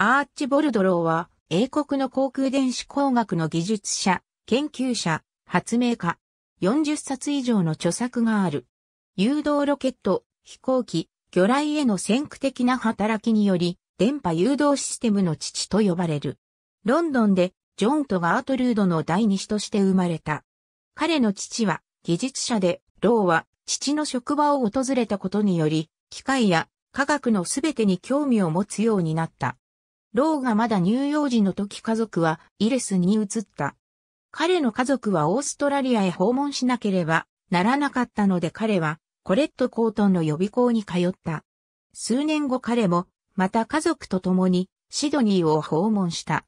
アーチボルドローは、英国の航空電子工学の技術者、研究者、発明家、40冊以上の著作がある。誘導ロケット、飛行機、魚雷への先駆的な働きにより、電波誘導システムの父と呼ばれる。ロンドンで、ジョンとガートルードの第二子として生まれた。彼の父は、技術者で、ローは、父の職場を訪れたことにより、機械や科学のすべてに興味を持つようになった。ローがまだ乳幼児の時家族はイレスに移った。彼の家族はオーストラリアへ訪問しなければならなかったので彼はコレット・コートンの予備校に通った。数年後彼もまた家族と共にシドニーを訪問した。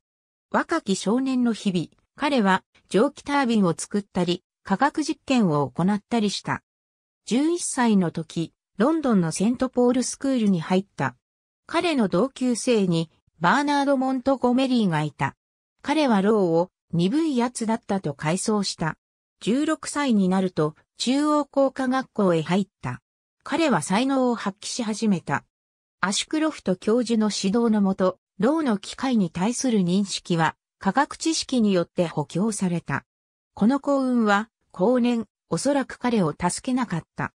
若き少年の日々、彼は蒸気タービンを作ったり、科学実験を行ったりした。11歳の時、ロンドンのセントポールスクールに入った。彼の同級生にバーナード・モントゴメリーがいた。彼はローを鈍い奴だったと回想した。16歳になると中央工科学校へ入った。彼は才能を発揮し始めた。アシュクロフト教授の指導のもと、ローの機械に対する認識は科学知識によって補強された。この幸運は、後年、おそらく彼を助けなかった。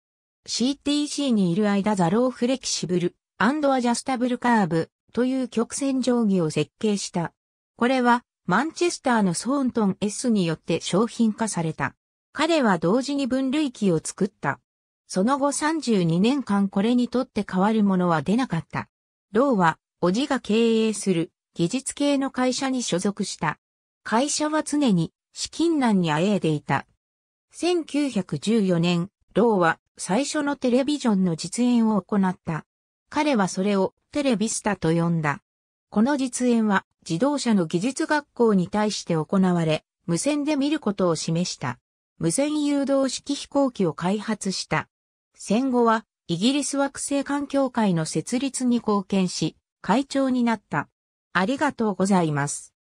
CTC にいる間ザローフレキシブル、アンドアジャスタブルカーブ、という曲線定規を設計した。これは、マンチェスターのソーントン S によって商品化された。彼は同時に分類器を作った。その後32年間これにとって変わるものは出なかった。ローは、おじが経営する技術系の会社に所属した。会社は常に資金難にあえいでいた。1914年、ローは最初のテレビジョンの実演を行った。彼はそれをテレビスタと呼んだ。この実演は自動車の技術学校に対して行われ、無線で見ることを示した。無線誘導式飛行機を開発した。戦後はイギリス惑星環境会の設立に貢献し、会長になった。ありがとうございます。